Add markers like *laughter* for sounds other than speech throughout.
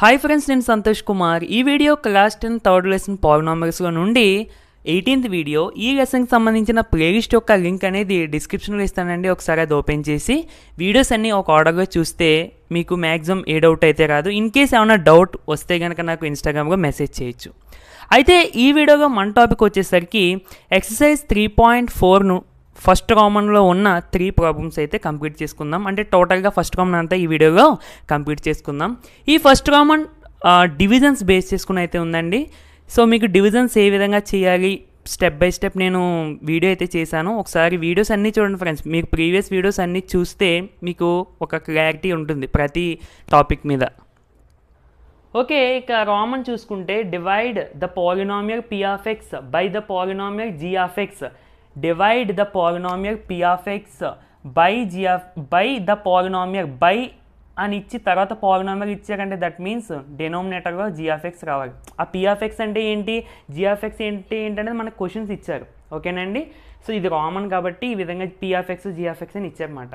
hi friends నేను సంతోష్ కుమార్ ఈ video class ten third lesson పాలనామర్స్లో నుండి ఎయిటీన్త్ వీడియో ఈ లెసన్కి సంబంధించిన ప్లేలిస్ట్ యొక్క లింక్ అనేది డిస్క్రిప్షన్లో ఇస్తానండి ఒకసారి అది ఓపెన్ చేసి వీడియోస్ అన్నీ ఒక ఆర్డర్గా చూస్తే మీకు మ్యాక్సిమం ఏ డౌట్ అయితే రాదు ఇన్ కేస్ ఏమైనా డౌట్ వస్తే కనుక నాకు ఇన్స్టాగ్రామ్గా మెసేజ్ చేయొచ్చు అయితే ఈ వీడియోగా మన టాపిక్ వచ్చేసరికి ఎక్సర్సైజ్ త్రీ పాయింట్ ఫోర్ను ఫస్ట్ కామన్లో ఉన్న త్రీ ప్రాబ్లమ్స్ అయితే కంప్లీట్ చేసుకుందాం అంటే టోటల్గా ఫస్ట్ కామన్ అంతా ఈ వీడియోలో కంప్లీట్ చేసుకుందాం ఈ ఫస్ట్ కామన్ డివిజన్స్ బేస్ చేసుకుని అయితే ఉందండి సో మీకు డివిజన్స్ ఏ విధంగా చేయాలి స్టెప్ బై స్టెప్ నేను వీడియో అయితే చేశాను ఒకసారి వీడియోస్ అన్నీ చూడండి ఫ్రెండ్స్ మీకు ప్రీవియస్ వీడియోస్ అన్నీ చూస్తే మీకు ఒక క్లారిటీ ఉంటుంది ప్రతి టాపిక్ మీద ఓకే ఇక రామన్ చూసుకుంటే divide the polynomial p by the polynomial g of x divide the polynomial p of x by g by the polynomial by అని ఇచ్చి తర్వాత పాలినామియల్ ఇచ్చారంటే దట్ మీన్స్ డెనోమినేటర్లో జిఎఫ్ఎక్స్ రావాలి ఆ పిఎఫ్ఎక్స్ అంటే ఏంటి జిఎఫ్ఎక్స్ ఏంటి ఏంటనేది మనకు క్వశ్చన్స్ ఇచ్చారు ఓకేనండి సో ఇది కామన్ కాబట్టి ఈ విధంగా పిఆఫ్ఎక్స్ జిఎఫ్ఎక్స్ అని ఇచ్చారన్నమాట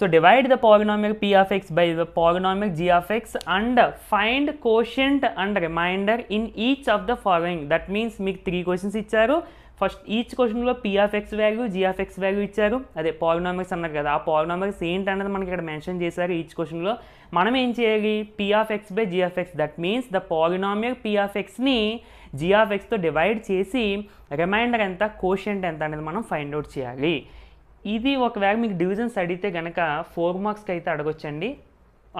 so divide the polynomial p of x by the polynomial g of x and find quotient and remainder in each of the following that means మీకు త్రీ క్వశ్చన్స్ ఇచ్చారు ఫస్ట్ ఈచ్ క్వశ్చన్లో p of x value g of x value ఇచ్చారు అదే పాలినామిక్స్ అన్నారు కదా ఆ పాలినామిక్స్ అనేది మనకి ఇక్కడ మెన్షన్ చేశారు ఈచ్ క్వశ్చన్లో మనం ఏం చేయాలి p of x by g of x that means the polynomial p of ఎక్స్ని జీ ఆఫ్ ఎక్స్తో డివైడ్ చేసి రిమైండర్ ఎంత కోషంట్ ఎంత అనేది మనం ఫైండ్ అవుట్ చేయాలి ఇది ఒకవేళ మీకు డివిజన్స్ అడిగితే కనుక ఫోర్ మార్క్స్కి అయితే అడగొచ్చండి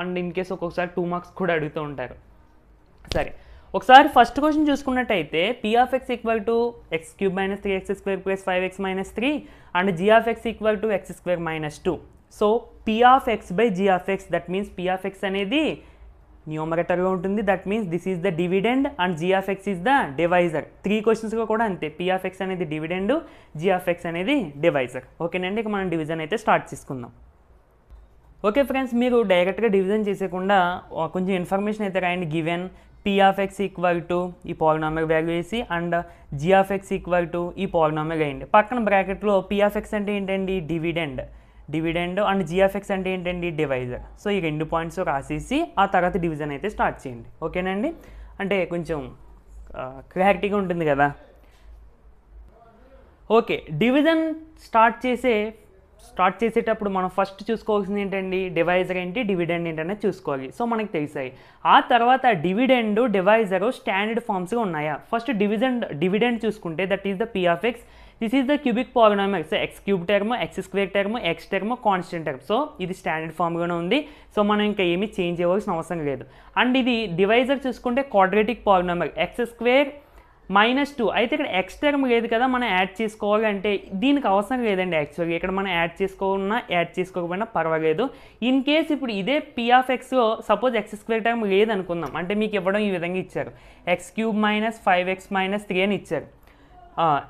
అండ్ ఇన్ కేస్ ఒక్కొక్కసారి టూ మార్క్స్ కూడా అడుగుతూ ఉంటారు సరే ఒకసారి ఫస్ట్ క్వశ్చన్ చూసుకున్నట్టయితే p x equal to x cube minus three x square plus five x minus three and g x equal to x square minus two so p of x x by g x that means p x అనేది న్యూమరేటర్గా ఉంటుంది that means this is the dividend and g x is the divisor three క్వశ్చన్స్గా కూడా అంతే p x అనేది dividend g x అనేది divisor ఓకేనండి ఇక మనం డివిజన్ అయితే స్టార్ట్ చేసుకుందాం ఓకే ఫ్రెండ్స్ మీరు డైరెక్ట్గా డివిజన్ చేసేకుండా కొంచెం ఇన్ఫర్మేషన్ అయితే రాయండి given p of x equal to ఈ పాలినామిక్ వాల్యూ వేసి and g of x equal to ఈ పాలినామిక్ వేయండి పక్కన బ్రాకెట్లో పీ ఆఫ్ ఎక్స్ అంటే ఏంటండి డివిడెండ్ డివిడెండ్ అండ్ జిఎఫ్ఎక్స్ అంటే ఏంటండి డివైజర్ సో ఈ రెండు పాయింట్స్ రాసేసి ఆ తర్వాత డివిజన్ అయితే స్టార్ట్ చేయండి ఓకేనండి అంటే కొంచెం క్లారిటీగా ఉంటుంది కదా ఓకే డివిజన్ స్టార్ట్ చేసే స్టార్ట్ చేసేటప్పుడు మనం ఫస్ట్ చూసుకోవాల్సింది ఏంటండి డివైజర్ ఏంటి డివిడెండ్ ఏంటనేది చూసుకోవాలి సో మనకి తెలిసాయి ఆ తర్వాత డివిడెండ్ డివైజర్ స్టాండర్డ్ ఫామ్స్గా ఉన్నాయా ఫస్ట్ డివిజెండ్ డివిడెండ్ చూసుకుంటే that is the p of x this is the cubic polynomials x cube term x square term x term constant term so ఇది స్టాండర్డ్ ఫామ్గానే ఉంది సో మనం ఇంకా ఏమీ చేంజ్ చేయవలసిన అవసరం లేదు అండ్ ఇది డివైజర్ చూసుకుంటే quadratic polynomial x square minus two అయితే ఇక్కడ ఎక్స్ టర్మ్ లేదు కదా మనం యాడ్ చేసుకోవాలంటే దీనికి అవసరం లేదండి యాక్చువల్గా ఇక్కడ మనం యాడ్ చేసుకోకున్నా యాడ్ చేసుకోకపోయినా పర్వాలేదు ఇన్ కేస్ ఇప్పుడు ఇదే పిఆఫ్ ఎక్స్లో సపోజ్ ఎక్స్ స్క్వేర్ టర్మ్ లేదనుకుందాం అంటే మీకు ఇవ్వడం ఈ విధంగా ఇచ్చారు x cube minus five x minus three అని ఇచ్చారు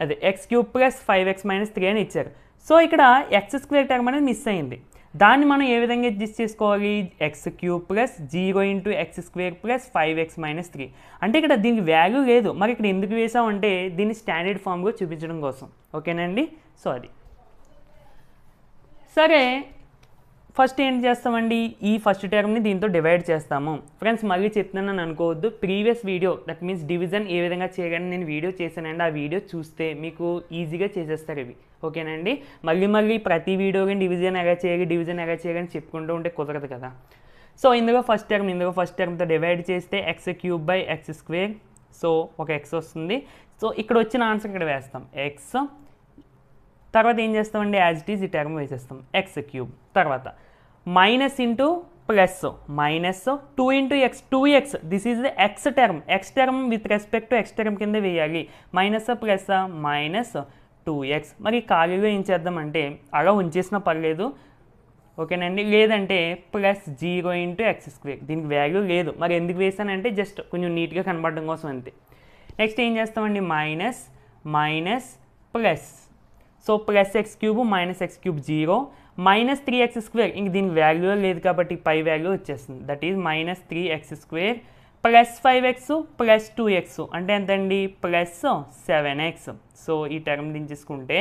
అదే x cube plus five x minus three అని ఇచ్చారు సో ఇక్కడ ఎక్స్ స్క్వేర్ టర్మ్ అనేది మిస్ అయింది దాన్ని మనం ఏ విధంగా అడ్జస్ట్ చేసుకోవాలి x cube plus zero into x square plus five x minus three అంటే ఇక్కడ దీనికి వాల్యూ లేదు మరి ఇక్కడ ఎందుకు వేసామంటే దీన్ని స్టాండర్డ్ ఫామ్గా చూపించడం కోసం ఓకేనండి సో అది సరే ఫస్ట్ ఏంటి చేస్తామండి ఈ ఫస్ట్ టర్మ్ని దీంతో డివైడ్ చేస్తాము ఫ్రెండ్స్ మళ్ళీ చెప్తున్నాను అనుకోవద్దు previous video that means division ఏ విధంగా చేయాలని నేను వీడియో చేశానండి ఆ వీడియో చూస్తే మీకు ఈజీగా చేసేస్తారు ఇవి ఓకేనండి మళ్ళీ మళ్ళీ ప్రతి వీడియో కానీ డివిజన్ ఎలా చేయాలి డివిజన్ ఎలా చేయాలి అని చెప్పుకుంటూ ఉంటే కుదరదు కదా సో ఇందులో ఫస్ట్ టర్మ్ ఇందులో ఫస్ట్ టర్మ్తో డివైడ్ చేస్తే x cube by x square so ఒక ఎక్స్ వస్తుంది సో ఇక్కడ వచ్చిన ఆన్సర్ ఇక్కడ వేస్తాం ఎక్స్ తర్వాత ఏం చేస్తామండి యాజ్ ఇట్ ఈజ్ ఈ టర్మ్ వేసేస్తాం ఎక్స్ క్యూబ్ తర్వాత minus into plus minus two into x two x this is the x term x term with respect to x term కింద వేయాలి minus plus minus two x మరి ఖాళీలో ఏం చేద్దామంటే అలా ఉంచేసినా పర్లేదు ఓకేనండి లేదంటే plus zero into x square దీనికి వాల్యూ లేదు మరి ఎందుకు వేసానంటే జస్ట్ కొంచెం నీట్గా కనబడడం కోసం అంతే నెక్స్ట్ ఏం చేస్తామండి minus minus plus so plus x cube minus x cube zero minus three x square ఇంక దీనికి వాల్యూ లేదు కాబట్టి పై వాల్యూ వచ్చేస్తుంది that is minus three x square plus five x plus two x అంటే ఎంతండి ప్లస్ సెవెన్ ఎక్స్ సో ఈ term దించేసుకుంటే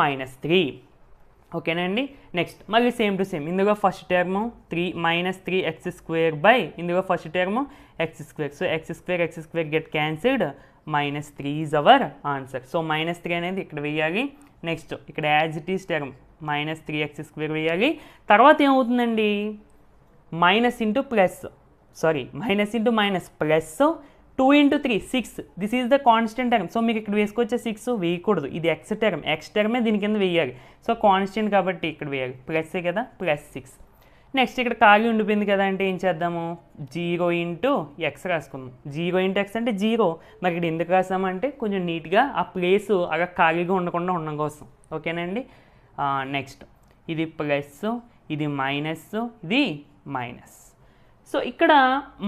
మైనస్ త్రీ ఓకేనండి నెక్స్ట్ మళ్ళీ సేమ్ టు సేమ్ ఇందులో first term three minus three x square by ఇందులో first term x square so x square x square get cancelled minus three is our answer so minus three అనేది ఇక్కడ వేయాలి next ఇక్కడ as it is term minus three x square వేయాలి తర్వాత ఏమవుతుందండి minus into plus sorry minus into minus plus two into three six this is the constant term so మీకు ఇక్కడ వేసుకొచ్చే six వేయకూడదు ఇది ఎక్స్ టర్మ్ ఎక్స్ టర్మే దీని కింద వేయాలి సో కాన్స్టెంట్ కాబట్టి ఇక్కడ వేయాలి ప్లస్సే కదా ప్లస్ సిక్స్ నెక్స్ట్ ఇక్కడ ఖాళీ ఉండిపోయింది కదా అంటే ఏం చేద్దాము జీరో ఇంటూ ఎక్స్ రాసుకుందాం జీరో ఇంటూ ఎక్స్ అంటే జీరో మరి ఇక్కడ ఎందుకు రాసామంటే కొంచెం నీట్గా ఆ ప్లేస్ అలా ఖాళీగా ఉండకుండా ఉండడం కోసం ఓకేనండి నెక్స్ట్ ah, ఇది ప్లస్ ఇది మైనస్ ఇది మైనస్ సో ఇక్కడ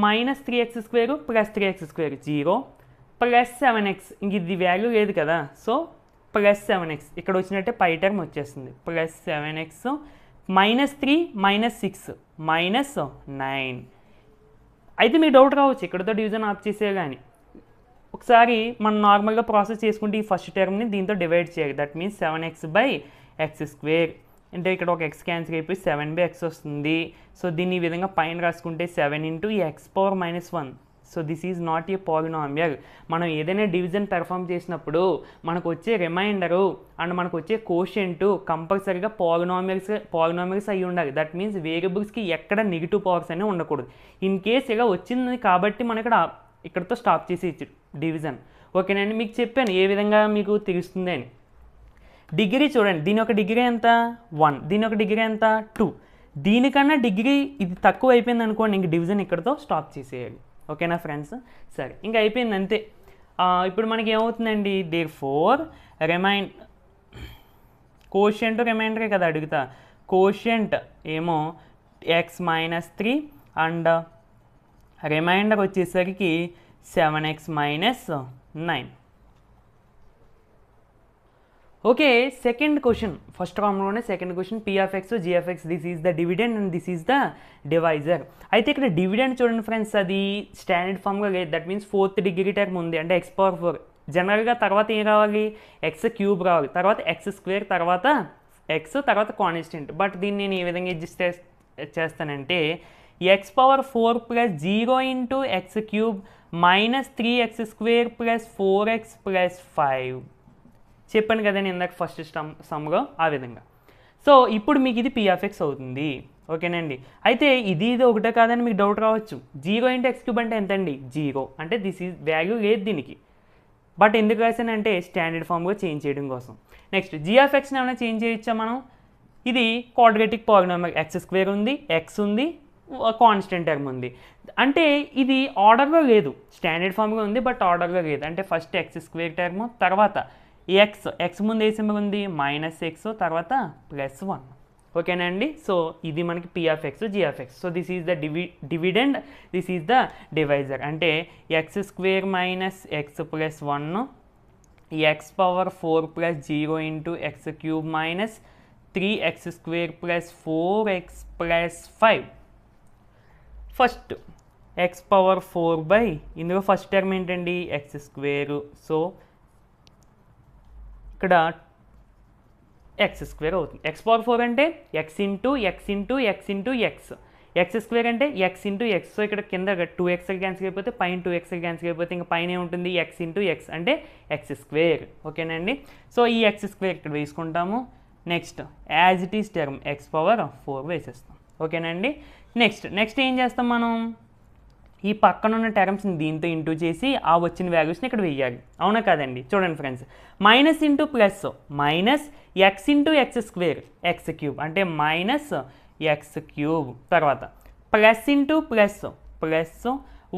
minus three x square plus three x square zero plus seven x ఇంక ఇది వాల్యూ లేదు కదా సో ప్లస్ సెవెన్ ఎక్స్ ఇక్కడ వచ్చినట్టే పై టర్మ్ వచ్చేస్తుంది plus seven x minus three minus six minus nine అయితే మీ డౌట్ రావచ్చు ఇక్కడతో డివిజన్ ఆఫ్ చేసే కానీ ఒకసారి మనం నార్మల్గా ప్రాసెస్ చేసుకుంటే ఈ ఫస్ట్ టర్మ్ని దీంతో డివైడ్ చేయాలి that means seven x by x square అంటే ఇక్కడ ఒక ఎక్స్ క్యాన్సిల్ అయిపోయి సెవెన్ బై ఎక్స్ వస్తుంది సో దీన్ని ఈ విధంగా పైన రాసుకుంటే seven into x power minus one so this is not a polynomial మనం ఏదైనా డివిజన్ పెర్ఫామ్ చేసినప్పుడు మనకు వచ్చే రిమైండరు అండ్ మనకు వచ్చే కోషెంట్ కంపల్సరీగా పాలినామియల్స్ పాలినామియల్స్ అయి ఉండాలి దట్ మీన్స్ వేరియబుల్స్కి ఎక్కడ నెగిటివ్ పవర్స్ అనేవి ఉండకూడదు ఇన్ కేస్ ఇలా వచ్చింది కాబట్టి మన ఇక్కడ ఇక్కడతో స్టాప్ చేసి డివిజన్ ఓకేనండి మీకు చెప్పాను ఏ విధంగా మీకు తెలుస్తుంది అని డిగ్రీ చూడండి దీని యొక్క డిగ్రీ ఎంత వన్ దీని యొక్క డిగ్రీ ఎంత టూ దీనికన్నా డిగ్రీ ఇది తక్కువ అయిపోయింది అనుకోండి ఇంక డివిజన్ ఇక్కడతో స్టాప్ చేసేయాలి ఓకేనా ఫ్రెండ్స్ సరే ఇంకా అయిపోయింది అంతే ఇప్పుడు మనకి ఏమవుతుందండి దే ఫోర్ రిమైండ్ కోషెంట్ రిమైండరే కదా అడుగుతా కోషెంట్ ఏమో x minus three and remainder వచ్చేసరికి seven x minus nine okay second question first ఫామ్లోనే second question p of x g of x this is the dividend and this is the divisor అయితే ఇక్కడ dividend చూడండి friends అది స్టాండర్డ్ ఫామ్గా లేదు that means fourth degree term ఉంది అంటే ఎక్స్ పవర్ ఫోర్ జనరల్గా తర్వాత ఏం రావాలి ఎక్స్ క్యూబ్ రావాలి తర్వాత ఎక్స్ స్క్వేర్ తర్వాత ఎక్స్ తర్వాత కాన్స్టెంట్ బట్ దీన్ని నేను ఏ విధంగా ఎడ్జస్ట్ చేస్తానంటే x power four plus zero into x cube minus three x square plus four x plus five చెప్పాను కదా నేను ఇందాక ఫస్ట్ స్టమ్ సమ్గా ఆ విధంగా సో ఇప్పుడు మీకు ఇది పిఎఫ్ఎక్స్ అవుతుంది ఓకేనండి అయితే ఇది ఇది ఒకటే కాదని మీకు డౌట్ రావచ్చు జీరో ఇంటూ ఎక్స్ క్యూబ్ అంటే ఎంతండి జీరో అంటే దిస్ ఈజ్ వాల్యూ లేదు దీనికి బట్ ఎందుకు రాశానంటే స్టాండర్డ్ ఫామ్గా చేంజ్ చేయడం కోసం నెక్స్ట్ జిఎఫ్ఎక్స్ని ఏమైనా చేంజ్ చేయొచ్చా మనం ఇది క్వాడ్రటిక్ పాలినామిక్ ఎక్స్ స్క్వేర్ ఉంది ఎక్స్ ఉంది కాన్స్టెంట్ టర్మ్ ఉంది అంటే ఇది ఆర్డర్లో లేదు స్టాండర్డ్ ఫామ్గా ఉంది బట్ ఆర్డర్లో లేదు అంటే ఫస్ట్ ఎక్స్ స్క్వేర్ టర్మ్ తర్వాత ఎక్స్ ఎక్స్ ముందు ఏ సింబల్ ఉంది మైనస్ ఎక్స్ తర్వాత ప్లస్ వన్ ఓకేనా అండి సో ఇది మనకి p of x g of x so this is the divi dividend this is the divisor అంటే x square minus x plus one x power four plus zero into x cube minus three x square plus four x plus five first x power four by ఇందులో first term ఏంటండి x square so ఇక్కడ x square అవుతుంది x power four అంటే x into x into x into x x square అంటే x into x so ఇక్కడ కింద two X cancel అయిపోతే పైన టూ ఎక్స్ క్యాన్సిల్ అయిపోతే ఇంకా పైన ఏముంటుంది ఎక్స్ ఇంటూ ఎక్స్ అంటే ఎక్స్ స్క్వేర్ ఓకేనండి సో ఈ ఎక్స్ స్క్వేర్ ఇక్కడ వేసుకుంటాము next as it is term x power four వేసేస్తాం ఓకేనండి నెక్స్ట్ నెక్స్ట్ ఏం చేస్తాం మనం ఈ పక్కన ఉన్న టర్మ్స్ని దీంతో ఇంటూ చేసి ఆ వచ్చిన వాల్యూస్ని ఇక్కడ వెయ్యాలి అవునా కాదండి చూడండి friends minus into plus minus x into x square x cube అంటే మైనస్ ఎక్స్ క్యూబ్ తర్వాత plus into plus plus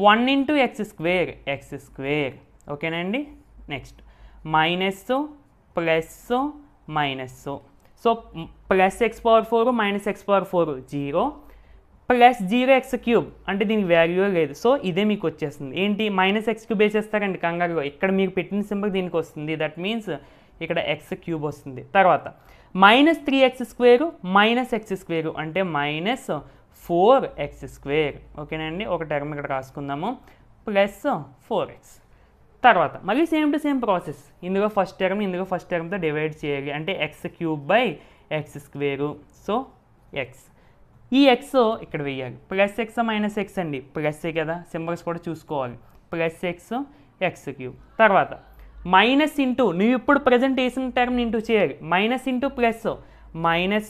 one into x square x square ఓకేనండి next minus plus minus so plus x power four minus x power four zero plus zero x cube అంటే దీనికి value లేదు so ఇదే మీకు వచ్చేస్తుంది ఏంటి minus x cube వేసేస్తారండి కంగారులో ఇక్కడ మీకు పెట్టిన సింబల్ దీనికి వస్తుంది దట్ మీన్స్ ఇక్కడ ఎక్స్ క్యూబ్ వస్తుంది తర్వాత minus three x square minus x square అంటే మైనస్ ఫోర్ ఎక్స్ స్క్వేర్ ఓకేనండి ఒక టర్మ్ ఇక్కడ రాసుకుందాము ప్లస్ ఫోర్ ఎక్స్ తర్వాత మళ్ళీ సేమ్ టు సేమ్ ప్రాసెస్ ఇందులో ఫస్ట్ టర్మ్ ఇందులో ఫస్ట్ టర్మ్తో డివైడ్ చేయాలి అంటే x cube by x square so x ఈ ఎక్స్ ఇక్కడ వేయాలి ప్లస్ ఎక్స్ మైనస్ ఎక్స్ అండి ప్లస్సే కదా సింబల్స్ కూడా చూసుకోవాలి ప్లస్ ఎక్స్ ఎక్స్ క్యూబ్ తర్వాత మైనస్ ఇంటూ నువ్వు ఇప్పుడు ప్రజెంట్ వేసిన టర్మ్ ఇంటూ చేయాలి minus into plus minus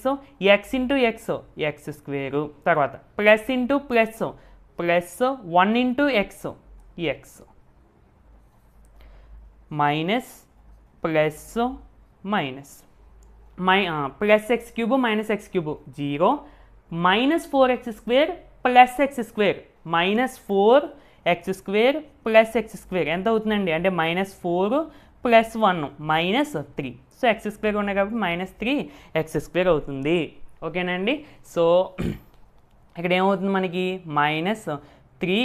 x into x x square తర్వాత plus into plus plus one into x x minus plus minus my plus x cube minus x cube zero minus four 4x square plus x square minus four x square plus x square ఎంత అవుతుందండి అంటే minus four plus one minus three so x square ఉన్నాయి కాబట్టి minus three x square అవుతుంది ఓకేనండి so *clears throat* ఇక్కడ ఏమవుతుంది మనకి మైనస్ త్రీ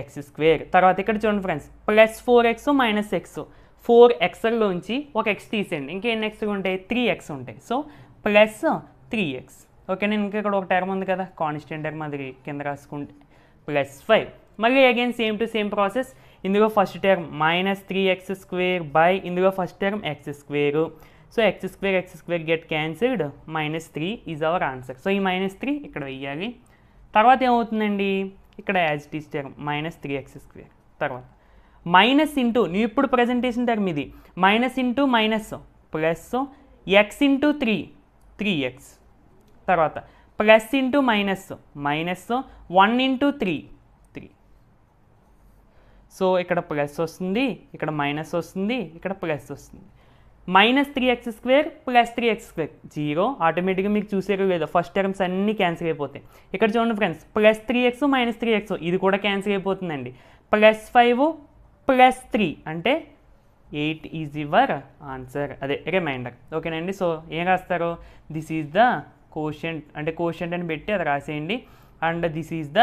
ఎక్స్ స్క్వేర్ తర్వాత ఇక్కడ చూడండి friends plus four x minus x four ఎక్స్లోంచి ఒక ఎక్స్ తీసేయండి ఇంకేం ఎక్స్ ఉంటాయి త్రీ ఎక్స్ ఉంటాయి so plus three x okay నేను ఇంకా ఇక్కడ ఒక టర్మ్ ఉంది కదా కాన్స్టెంట్ టర్మ్ అది కింద రాసుకుంటే ప్లస్ ఫైవ్ మళ్ళీ again same to same process ఇందులో first term minus three x square by ఇందులో first term x square so x square x square get cancelled minus three is our answer so ఈ minus three ఇక్కడ వెయ్యాలి తర్వాత ఏమవుతుందండి ఇక్కడ as it's term minus three x square తర్వాత minus into నువ్వు ఇప్పుడు ప్రజెంటేషన్ టర్మ్ ఇది minus into minus plus x into three three X తర్వాత plus into minus minus one into three three so ఇక్కడ ప్లస్ వస్తుంది ఇక్కడ మైనస్ వస్తుంది ఇక్కడ ప్లస్ వస్తుంది minus three x square plus three x square zero ఆటోమేటిక్గా మీకు చూసేరు లేదు ఫస్ట్ టర్మ్స్ అన్నీ క్యాన్సిల్ అయిపోతాయి ఇక్కడ చూడండి friends plus three x minus three x ఇది కూడా క్యాన్సిల్ అయిపోతుందండి ప్లస్ ఫైవ్ ప్లస్ త్రీ అంటే ఎయిట్ ఈజ్ యువర్ ఆన్సర్ అదే రిమైండర్ ఓకేనండి సో ఏం రాస్తారు దిస్ ఈజ్ ద కోషెంట్ అంటే కోషెంట్ అని పెట్టి అది రాసేయండి and this is the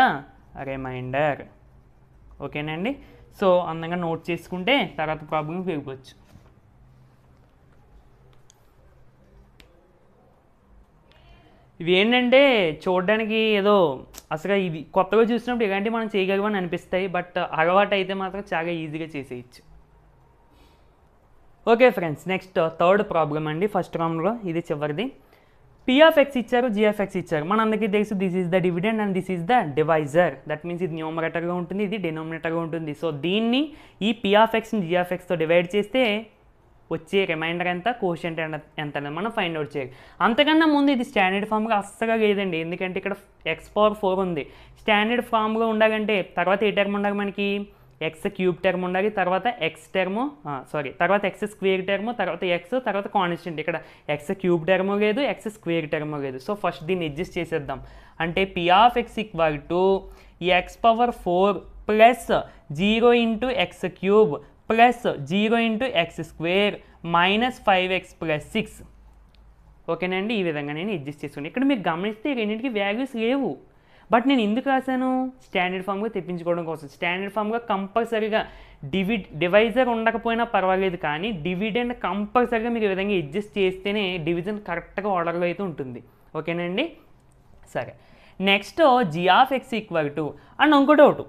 remainder ఓకేనండి సో అందంగా నోట్ చేసుకుంటే తర్వాత ప్రాబ్లం పెరుగుకోవచ్చు ఇవి ఏంటంటే చూడడానికి ఏదో అసలు ఇది కొత్తగా చూసినప్పుడు ఇలాంటివి మనం చేయగలమని అనిపిస్తాయి బట్ అలవాటు అయితే మాత్రం చాలా ఈజీగా చేసేయచ్చు okay friends next third problem అండి ఫస్ట్ రౌండ్లో ఇది చివరిది పీ ఆఫ్ ఎక్స్ ఇచ్చారు జీ ఎక్స్ ఇచ్చారు మనందరికీ తెలుసు this is the dividend and this is the divisor that means ఇది న్యూమరేటర్గా ఉంటుంది ఇది డినోమినేటర్గా ఉంటుంది సో దీన్ని ఈ పీ ఆఫ్ ఎక్స్ని ఎక్స్తో డివైడ్ చేస్తే వచ్చే రిమైండర్ ఎంత క్వశ్చన్ ఎంత అనేది మనం ఫైండ్ అవుట్ చేయాలి అంతకన్నా ముందు ఇది స్టాండర్డ్ ఫామ్గా అస్సగా లేదండి ఎందుకంటే ఇక్కడ ఎక్స్ పవర్ ఫోర్ ఉంది స్టాండర్డ్ ఫామ్గా ఉండగంటే తర్వాత ఏ టైం ఉండగా మనకి ఎక్స్ క్యూబ్ టర్మ్ ఉండాలి తర్వాత ఎక్స్ టెర్మ్ సారీ తర్వాత ఎక్స్ స్క్వేర్ టర్ము తర్వాత ఎక్స్ తర్వాత కాన్స్టెంట్ ఇక్కడ ఎక్స్ క్యూబ్ టెర్మ్ లేదు ఎక్స్ స్క్వేర్ టెర్మ్ లేదు సో ఫస్ట్ దీన్ని అడ్జస్ట్ చేసేద్దాం అంటే p of x equal to x power four plus zero into x cube plus zero into x square minus five x plus six ఓకేనండి ఈ విధంగా నేను adjust చేసుకున్నాను ఇక్కడ మీరు గమనిస్తే రెండింటికి వాల్యూస్ లేవు బట్ నేను ఎందుకు రాశాను స్టాండర్డ్ ఫామ్గా తెప్పించుకోవడం కోసం స్టాండర్డ్ ఫామ్గా కంపల్సరీగా డివి డివైజర్ ఉండకపోయినా పర్వాలేదు కానీ డివిడెండ్ కంపల్సరీగా మీరు ఈ విధంగా అడ్జస్ట్ చేస్తేనే డివిజన్ కరెక్ట్గా ఆర్డర్లో అయితే ఉంటుంది ఓకేనండి సరే next g of x equal to and ఇంకో డౌట్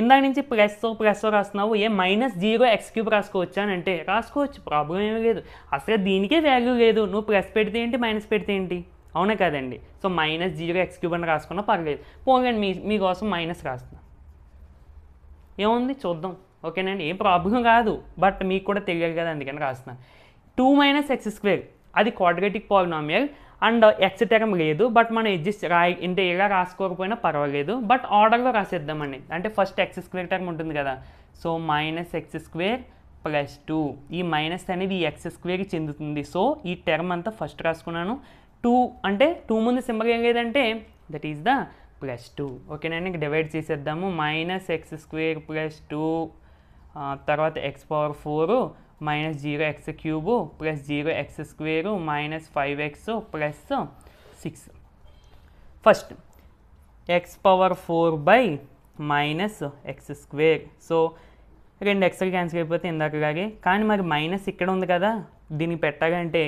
ఇందాక నుంచి ప్లస్ ప్లస్ రాస్తున్నావు ఏ మైనస్ జీరో ఎక్స్ క్యూబ్ రాసుకోవచ్చు అని అంటే రాసుకోవచ్చు ప్రాబ్లం ఏమీ లేదు అసలు దీనికే వాల్యూ లేదు నువ్వు ప్లస్ పెడితే ఏంటి మైనస్ పెడితే ఏంటి అవునా కదండి so minus zero x cube అని రాసుకున్నా పర్లేదు పోగండి మీ మీకోసం మైనస్ రాస్తున్నా ఏముంది చూద్దాం ఓకేనండి ఏం ప్రాబ్లం కాదు బట్ మీకు కూడా తెలియదు కదా అందుకని రాస్తున్నాను టూ మైనస్ ఎక్స్ స్క్వేర్ అది quadratic polynomial and x term లేదు బట్ మనం ఎడ్జస్ట్ రా ఇంత ఇలా రాసుకోకపోయినా పర్వాలేదు బట్ ఆర్డర్లో రాసేద్దామండి అంటే ఫస్ట్ ఎక్స్ స్క్వేర్ టర్మ్ ఉంటుంది కదా so minus x square plus two ఈ మైనస్ అనేది ఈ ఎక్స్ స్క్వేర్కి చెందుతుంది సో ఈ టర్మ్ అంతా ఫస్ట్ రాసుకున్నాను టూ అంటే టూ ముందు సింబల్ ఏం లేదంటే that is the plus two ఓకేనండి ఇంక డివైడ్ చేసేద్దాము minus x square plus two తర్వాత x power four minus zero x cube plus zero x square minus five x plus six first x power four by minus x square so రెండు ఎక్స్లు cancel అయిపోతే ఇందాక కానీ మరి minus ఇక్కడ ఉంది కదా దీన్ని పెట్టాలంటే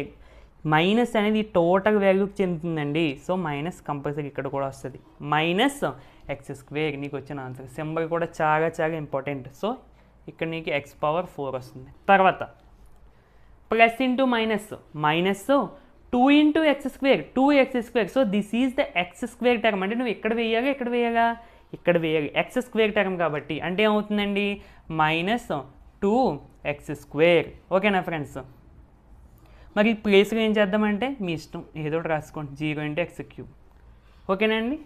మైనస్ అనేది టోటల్ వాల్యూకి చెందుతుందండి సో మైనస్ కంపల్సరీ ఇక్కడ కూడా వస్తుంది మైనస్ ఎక్స్ స్క్వేర్ నీకు వచ్చిన ఆన్సర్ సింబల్ కూడా చాలా చాలా ఇంపార్టెంట్ సో ఇక్కడ నీకు ఎక్స్ పవర్ ఫోర్ వస్తుంది తర్వాత plus into minus minus two into x square two x square so this is the x square term అంటే నువ్వు ఇక్కడ వేయాలి ఇక్కడ వేయాలా ఇక్కడ వేయాలి ఎక్స్ స్క్వేర్ టర్మ్ కాబట్టి అంటే ఏమవుతుందండి మైనస్ టూ ఎక్స్ స్క్వేర్ ఓకేనా ఫ్రెండ్స్ మరి ప్లేస్లో ఏం చేద్దామంటే మీ ఇష్టం ఏదో ఒకటి రాసుకోండి జీరో ఇంటూ ఎక్స్ క్యూబ్ ఓకేనండి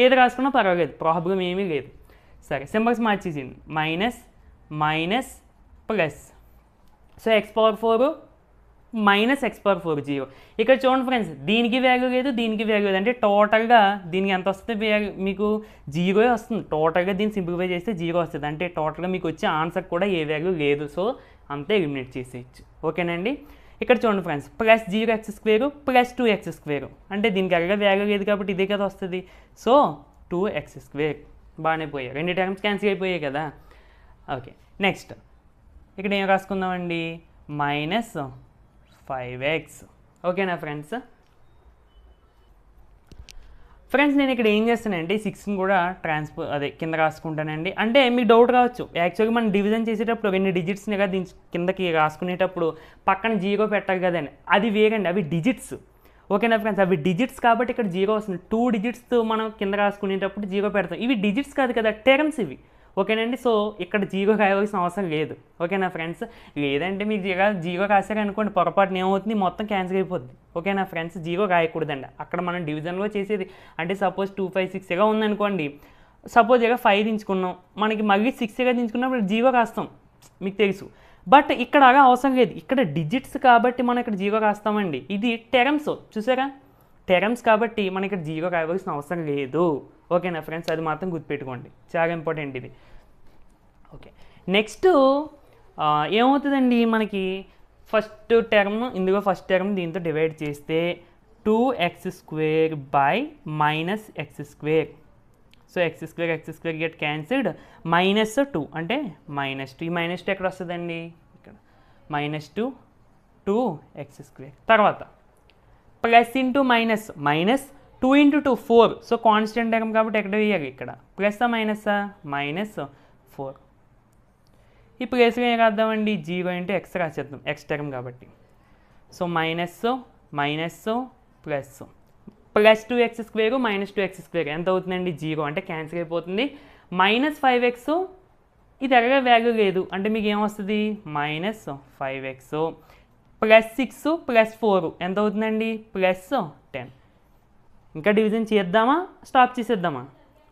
ఏది రాసుకున్నా పర్వాలేదు ప్రాబ్లం ఏమీ లేదు సరే సింబల్స్ మార్చేసింది minus minus plus so x power four minus x power four zero ఇక్కడ చూడండి ఫ్రెండ్స్ దీనికి వ్యాల్యూ లేదు దీనికి వ్యాల్యూ లేదు అంటే టోటల్గా దీనికి ఎంత వస్తుంది మీకు జీరో వస్తుంది టోటల్గా దీన్ని సింప్లిఫై చేస్తే జీరో వస్తుంది అంటే టోటల్గా మీకు వచ్చే ఆన్సర్ కూడా ఏ వ్యాల్యూ లేదు సో అంతే ఎలిమినేట్ చేసేయచ్చు ఓకేనండి ఇక్కడ చూడండి friends plus zero x square plus two x square అంటే దీనికి ఎలాగ వేగం లేదు కాబట్టి ఇదే కదా వస్తుంది సో టూ ఎక్స్ స్క్వేర్ బాగానే పోయాయి రెండు టర్మ్స్ క్యాన్సిల్ అయిపోయాయి కదా ఓకే నెక్స్ట్ ఇక్కడ ఏం రాసుకుందామండి మైనస్ ఫైవ్ ఎక్స్ ఓకేనా ఫ్రెండ్స్ ఫ్రెండ్స్ నేను ఇక్కడ ఏం చేస్తానండి సిక్స్ని కూడా ట్రాన్స్ఫర్ అదే కింద రాసుకుంటానండి అంటే మీకు డౌట్ కావచ్చు యాక్చువల్గా మనం డివిజన్ చేసేటప్పుడు ఎన్ని డిజిట్స్ని కదా దీని కిందకి రాసుకునేటప్పుడు పక్కన జీరో పెట్టాలి కదండి అది వేగండి అవి డిజిట్స్ ఓకేనా ఫ్రెండ్స్ అవి డిజిట్స్ కాబట్టి ఇక్కడ జీరో వస్తుంది టూ డిజిట్స్తో మనం కింద రాసుకునేటప్పుడు జీరో పెడతాం ఇవి డిజిట్స్ కాదు కదా టెర్మ్స్ ఇవి ఓకేనండి సో ఇక్కడ జీగో కాయవలసిన అవసరం లేదు ఓకేనా ఫ్రెండ్స్ లేదంటే మీకు జీగా జీగో రాశారు అనుకోండి పొరపాటున ఏమవుతుంది మొత్తం క్యాన్సిల్ అయిపోద్ది ఓకేనా ఫ్రెండ్స్ జీగో కాయకూడదండి అక్కడ మనం డివిజన్లో చేసేది అంటే సపోజ్ టూ ఫైవ్ సిక్స్గా ఉందనుకోండి సపోజ్ ఇక ఫైవ్ దించుకున్నాం మనకి మళ్ళీ సిక్స్గా దించుకున్నప్పుడు జీవో కాస్తాం మీకు తెలుసు బట్ ఇక్కడ అవసరం లేదు ఇక్కడ డిజిట్స్ కాబట్టి మనం ఇక్కడ జీవో కాస్తామండి ఇది టెరమ్స్ చూసారా టెరమ్స్ కాబట్టి మనం ఇక్కడ జీరో రాయవలసిన అవసరం లేదు ఓకేనా ఫ్రెండ్స్ అది మాత్రం గుర్తుపెట్టుకోండి చాలా ఇంపార్టెంట్ ఇది ఓకే నెక్స్ట్ ఏమవుతుందండి మనకి ఫస్ట్ టెర్మ్ ఇందులో ఫస్ట్ టెర్మ్ దీంతో డివైడ్ చేస్తే two x square by minus x square so x square x square get cancelled minus two అంటే మైనస్ టూ ఈ మైనస్ టూ ఎక్కడ వస్తుందండి ఇక్కడ minus two two x square తర్వాత plus into minus minus two into two four so constant time కాబట్టి ఎక్కడ వేయాలి ఇక్కడ ప్లస్ మైనస్ మైనస్ ఫోర్ ఈ ప్లేస్లో ఏం రాద్దామండి జీరో ఇంటూ ఎక్స్ రాసేద్దాం ఎక్స్ కాబట్టి so minus minus plus plus two x square minus two x square ఎంత అవుతుందండి జీరో అంటే క్యాన్సిల్ అయిపోతుంది మైనస్ ఫైవ్ ఎక్స్ ఇది ఎక్కడ వాల్యూ లేదు అంటే మీకు ఏమొస్తుంది minus five x plus six plus four ఎంత అవుతుందండి ప్లస్ టెన్ ఇంకా డివిజన్ చేద్దామా స్టాప్ చేసేద్దామా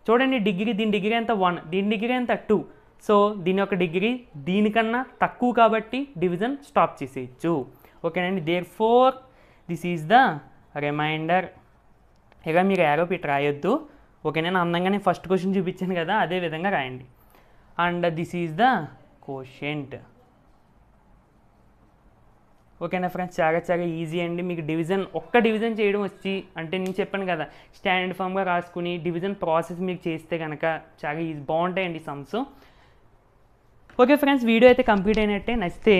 చూడండి డిగ్రీ దీని డిగ్రీ ఎంత వన్ దీని డిగ్రీ ఎంత టూ సో దీని యొక్క డిగ్రీ దీనికన్నా తక్కువ కాబట్టి డివిజన్ స్టాప్ చేసేయచ్చు ఓకేనండి therefore this is the reminder ఇక మీరు యారో పెట్టి రాయొద్దు ఓకే నేను అందంగానే ఫస్ట్ క్వశ్చన్ చూపించాను కదా అదే విధంగా రాయండి and this is the question ఓకేనా ఫ్రెండ్స్ చాలా చాలా ఈజీ అండి మీకు డివిజన్ ఒక్క డివిజన్ చేయడం వచ్చి అంటే నేను చెప్పాను కదా స్టాండర్డ్ ఫామ్గా రాసుకుని డివిజన్ ప్రాసెస్ మీకు చేస్తే కనుక చాలా ఈజీ బాగుంటాయండి సమ్స్ ఓకే ఫ్రెండ్స్ వీడియో అయితే కంప్లీట్ అయినట్టే నచ్చితే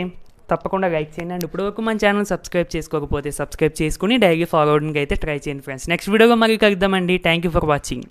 తప్పకుండా లైక్ చేయండి అండ్ ఇప్పుడు వరకు మన ఛానల్ సబ్స్క్రైబ్ చేసుకోకపోతే సబ్స్క్రైబ్ చేసుకుని డైలీ ఫాలో అవడానికి అయితే ట్రై చేయండి ఫ్రెండ్స్ నెక్స్ట్ వీడియోలో మళ్ళీ కలుద్దామండి థ్యాంక్ యూ ఫర్ వాచింగ్